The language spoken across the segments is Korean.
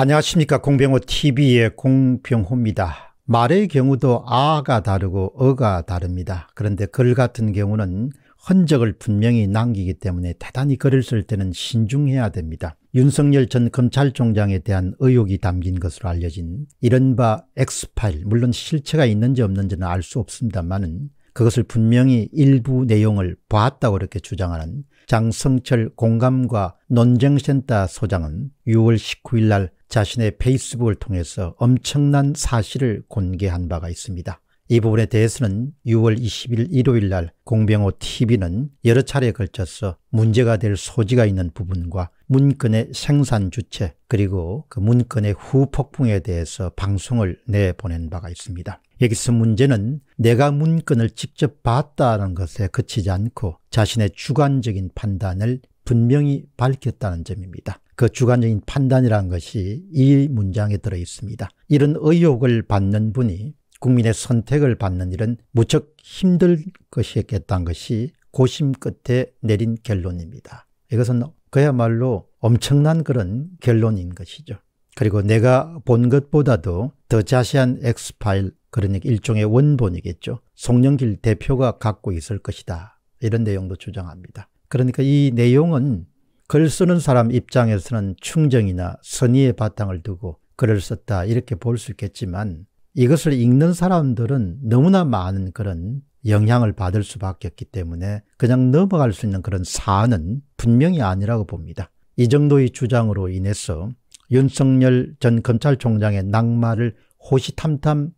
안녕하십니까 공병호 TV의 공병호입니다. 말의 경우도 아가 다르고 어가 다릅니다. 그런데 글 같은 경우는 흔적을 분명히 남기기 때문에 대단히 글을 쓸 때는 신중해야 됩니다. 윤석열 전 검찰총장에 대한 의혹이 담긴 것으로 알려진 이른바 엑스파일 물론 실체가 있는지 없는지는 알 수 없습니다만은 그것을 분명히 일부 내용을 보았다고 이렇게 주장하는 장성철 공감과 논쟁센터 소장은 6월 19일 날 자신의 페이스북을 통해서 엄청난 사실을 공개한 바가 있습니다. 이 부분에 대해서는 6월 20일 일요일 날 공병호 TV는 여러 차례에 걸쳐서 문제가 될 소지가 있는 부분과 문건의 생산 주체 그리고 그 문건의 후폭풍에 대해서 방송을 내보낸 바가 있습니다. 여기서 문제는 내가 문건을 직접 봤다는 것에 그치지 않고 자신의 주관적인 판단을 분명히 밝혔다는 점입니다. 그 주관적인 판단이란 것이 이 문장에 들어 있습니다. 이런 의혹을 받는 분이 국민의 선택을 받는 일은 무척 힘들 것이었겠다는 것이 고심 끝에 내린 결론입니다. 이것은 그야말로 엄청난 그런 결론인 것이죠. 그리고 내가 본 것보다도 더 자세한 엑파일 그러니까 일종의 원본이겠죠. 송영길 대표가 갖고 있을 것이다. 이런 내용도 주장합니다. 그러니까 이 내용은 글 쓰는 사람 입장에서는 충정이나 선의의 바탕을 두고 글을 썼다 이렇게 볼 수 있겠지만 이것을 읽는 사람들은 너무나 많은 그런 영향을 받을 수밖에 없기 때문에 그냥 넘어갈 수 있는 그런 사안은 분명히 아니라고 봅니다. 이 정도의 주장으로 인해서 윤석열 전 검찰총장의 낙마를 호시탐탐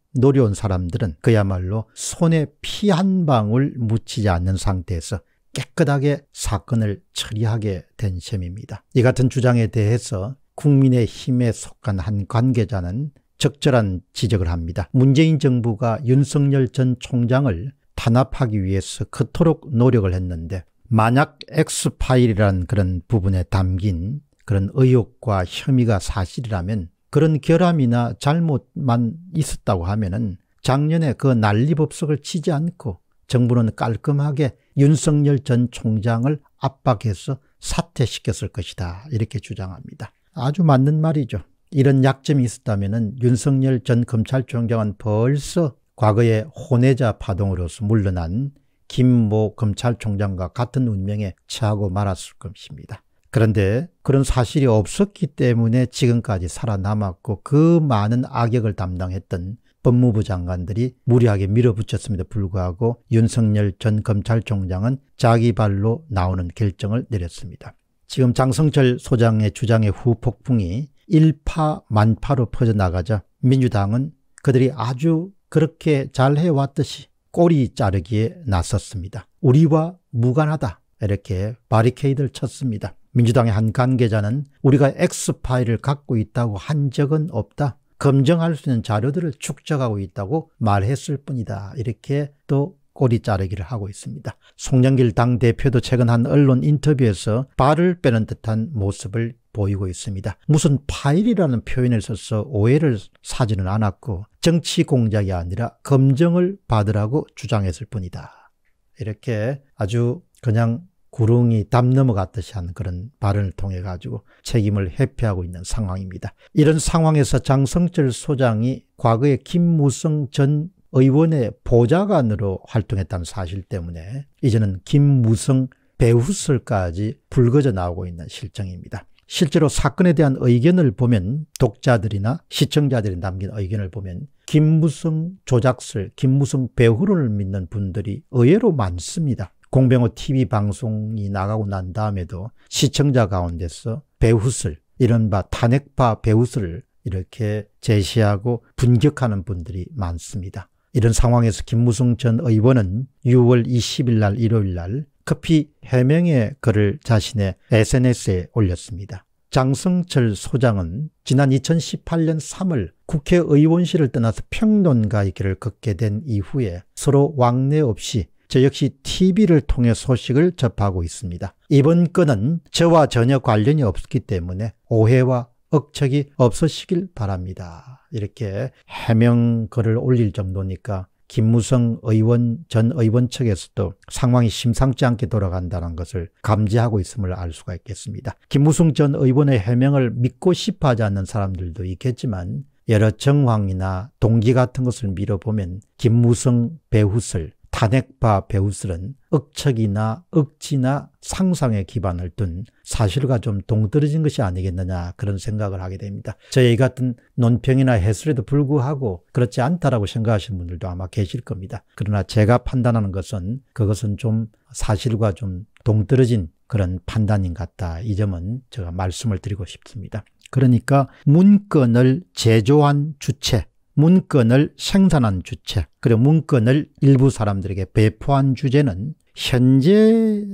노려온 사람들은 그야말로 손에 피 한 방울 묻히지 않는 상태에서 깨끗하게 사건을 처리하게 된 셈입니다. 이 같은 주장에 대해서 국민의힘에 속한 한 관계자는 적절한 지적을 합니다. 문재인 정부가 윤석열 전 총장을 탄압하기 위해서 그토록 노력을 했는데 만약 x 파일이라는 그런 부분에 담긴 그런 의혹과 혐의가 사실이라면 그런 결함이나 잘못만 있었다고 하면 은 작년에 그 난리법석을 치지 않고 정부는 깔끔하게 윤석열 전 총장을 압박해서 사퇴시켰을 것이다 이렇게 주장합니다. 아주 맞는 말이죠. 이런 약점이 있었다면 윤석열 전 검찰총장은 벌써 과거의 혼외자 파동으로서 물러난 김모 검찰총장과 같은 운명에 처하고 말았을 것입니다. 그런데 그런 사실이 없었기 때문에 지금까지 살아남았고 그 많은 악역을 담당했던 법무부 장관들이 무리하게 밀어붙였음에도 불구하고 윤석열 전 검찰총장은 자기 발로 나오는 결정을 내렸습니다. 지금 장성철 소장의 주장의 후폭풍이 일파만파로 퍼져나가자 민주당은 그들이 아주 그렇게 잘 해왔듯이 꼬리 자르기에 나섰습니다. 우리와 무관하다 이렇게 바리케이드를 쳤습니다. 민주당의 한 관계자는 우리가 X파일을 갖고 있다고 한 적은 없다. 검증할 수 있는 자료들을 축적하고 있다고 말했을 뿐이다. 이렇게 또 꼬리 자르기를 하고 있습니다. 송영길 당대표도 최근 한 언론 인터뷰에서 발을 빼는 듯한 모습을 보이고 있습니다. 무슨 파일이라는 표현을 써서 오해를 사지는 않았고 정치 공작이 아니라 검증을 받으라고 주장했을 뿐이다. 이렇게 아주 그냥 구릉이 담 넘어갔듯이 한 그런 발언을 통해 가지고 책임을 회피하고 있는 상황입니다. 이런 상황에서 장성철 소장이 과거에 김무성 전 의원의 보좌관으로 활동했다는 사실 때문에 이제는 김무성 배후설까지 불거져 나오고 있는 실정입니다. 실제로 사건에 대한 의견을 보면 독자들이나 시청자들이 남긴 의견을 보면 김무성 조작설, 김무성 배후를 믿는 분들이 의외로 많습니다. 공병호 TV 방송이 나가고 난 다음에도 시청자 가운데서 배후설, 이른바 탄핵파 배후설을 이렇게 제시하고 분격하는 분들이 많습니다. 이런 상황에서 김무성 전 의원은 6월 20일 날 일요일 날 급히 해명의 글을 자신의 SNS에 올렸습니다. 장성철 소장은 지난 2018년 3월 국회의원실을 떠나서 평론가의 길을 걷게 된 이후에 서로 왕래 없이 저 역시 TV를 통해 소식을 접하고 있습니다. 이번 건은 저와 전혀 관련이 없기 때문에 오해와 억척이 없으시길 바랍니다. 이렇게 해명 글을 올릴 정도니까 김무성 의원 전 의원 측에서도 상황이 심상치 않게 돌아간다는 것을 감지하고 있음을 알 수가 있겠습니다. 김무성 전 의원의 해명을 믿고 싶어 하지 않는 사람들도 있겠지만 여러 정황이나 동기 같은 것을 밀어보면 김무성 배후설, 탄핵파 배우스는 억척이나 억지나 상상에 기반을 둔 사실과 좀 동떨어진 것이 아니겠느냐 그런 생각을 하게 됩니다. 저희 같은 논평이나 해설에도 불구하고 그렇지 않다라고 생각하시는 분들도 아마 계실 겁니다. 그러나 제가 판단하는 것은 그것은 좀 사실과 좀 동떨어진 그런 판단인 것 같다. 이 점은 제가 말씀을 드리고 싶습니다. 그러니까 문건을 제조한 주체, 문건을 생산한 주체 그리고 문건을 일부 사람들에게 배포한 주제는 현재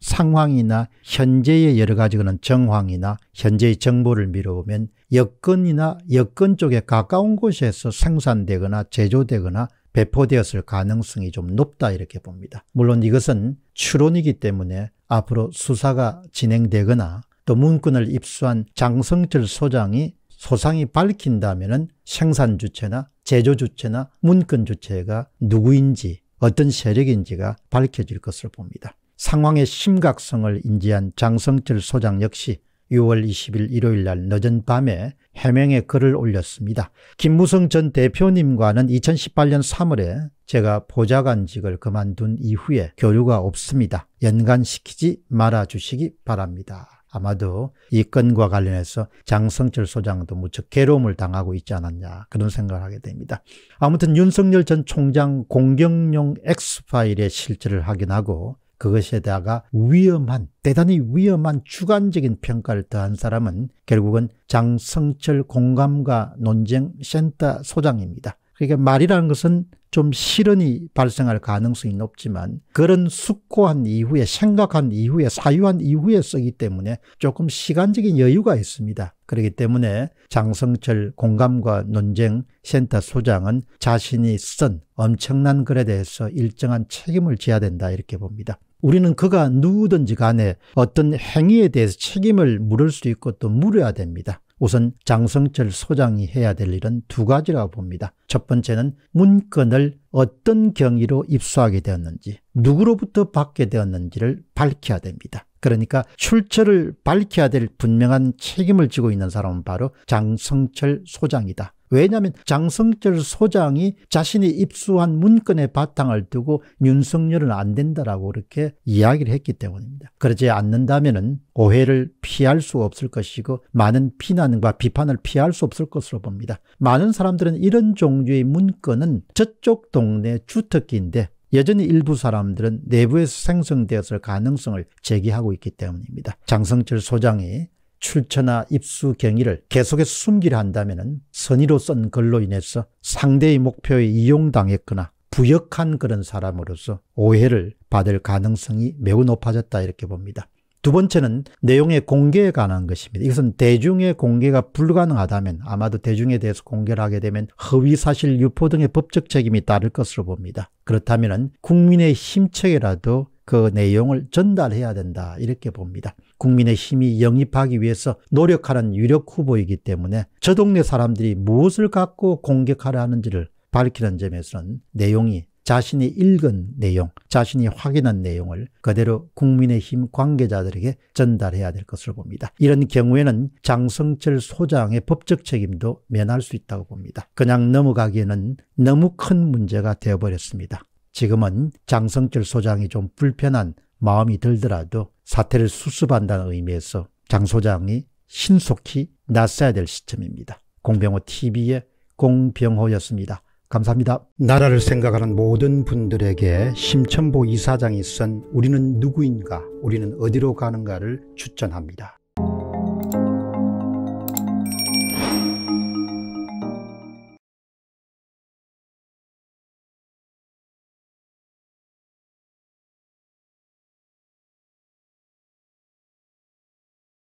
상황이나 현재의 여러 가지 그런 정황이나 현재의 정보를 미뤄보면 여건이나 여건 쪽에 가까운 곳에서 생산되거나 제조되거나 배포되었을 가능성이 좀 높다 이렇게 봅니다. 물론 이것은 추론이기 때문에 앞으로 수사가 진행되거나 또 문건을 입수한 장성철 소장이 소상이 밝힌다면 생산 주체나 제조 주체나 문건 주체가 누구인지 어떤 세력인지가 밝혀질 것으로 봅니다. 상황의 심각성을 인지한 장성철 소장 역시 6월 20일 일요일 날 늦은 밤에 해명의 글을 올렸습니다. 김무성 전 대표님과는 2018년 3월에 제가 보좌관직을 그만둔 이후에 교류가 없습니다. 연관시키지 말아주시기 바랍니다. 아마도 이 건과 관련해서 장성철 소장도 무척 괴로움을 당하고 있지 않았냐 그런 생각을 하게 됩니다. 아무튼 윤석열 전 총장 공격용 X파일의 실체를 확인하고 그것에다가 위험한 대단히 위험한 주관적인 평가를 더한 사람은 결국은 장성철 공감과 논쟁센터 소장입니다. 그러니까 말이라는 것은 좀 실현이 발생할 가능성이 높지만 그런 숙고한 이후에 생각한 이후에 사유한 이후에 쓰기 때문에 조금 시간적인 여유가 있습니다. 그렇기 때문에 장성철 공감과 논쟁 센터 소장은 자신이 쓴 엄청난 글에 대해서 일정한 책임을 져야 된다 이렇게 봅니다. 우리는 그가 누구든지 간에 어떤 행위에 대해서 책임을 물을 수 있고 또 물어야 됩니다. 우선 장성철 소장이 해야 될 일은 두 가지라고 봅니다. 첫 번째는 문건을 어떤 경위로 입수하게 되었는지, 누구로부터 받게 되었는지를 밝혀야 됩니다. 그러니까 출처를 밝혀야 될 분명한 책임을 지고 있는 사람은 바로 장성철 소장이다. 왜냐하면 장성철 소장이 자신이 입수한 문건의 바탕을 두고 윤석열은 안 된다라고 그렇게 이야기를 했기 때문입니다. 그러지 않는다면 오해를 피할 수 없을 것이고 많은 비난과 비판을 피할 수 없을 것으로 봅니다. 많은 사람들은 이런 종류의 문건은 저쪽 동네 주특기인데 여전히 일부 사람들은 내부에서 생성되었을 가능성을 제기하고 있기 때문입니다. 장성철 소장이 출처나 입수 경위를 계속해서 숨기려 한다면 선의로 쓴 글로 인해서 상대의 목표에 이용당했거나 부역한 그런 사람으로서 오해를 받을 가능성이 매우 높아졌다 이렇게 봅니다. 두 번째는 내용의 공개에 관한 것입니다. 이것은 대중의 공개가 불가능하다면 아마도 대중에 대해서 공개를 하게 되면 허위사실 유포 등의 법적 책임이 따를 것으로 봅니다. 그렇다면 국민의 힘책이라도 그 내용을 전달해야 된다 이렇게 봅니다. 국민의 힘이 영입하기 위해서 노력하는 유력 후보이기 때문에 저 동네 사람들이 무엇을 갖고 공격하려 하는지를 밝히는 점에서는 내용이 자신이 읽은 내용, 자신이 확인한 내용을 그대로 국민의힘 관계자들에게 전달해야 될 것으로 봅니다. 이런 경우에는 장성철 소장의 법적 책임도 면할 수 있다고 봅니다. 그냥 넘어가기에는 너무 큰 문제가 되어버렸습니다. 지금은 장성철 소장이 좀 불편한 마음이 들더라도 사태를 수습한다는 의미에서 장 소장이 신속히 나서야 될 시점입니다. 공병호 TV의 공병호였습니다. 감사합니다. 나라를 생각하는 모든 분들에게 심천보 이사장이 쓴 우리는 누구인가 우리는 어디로 가는가를 추천합니다.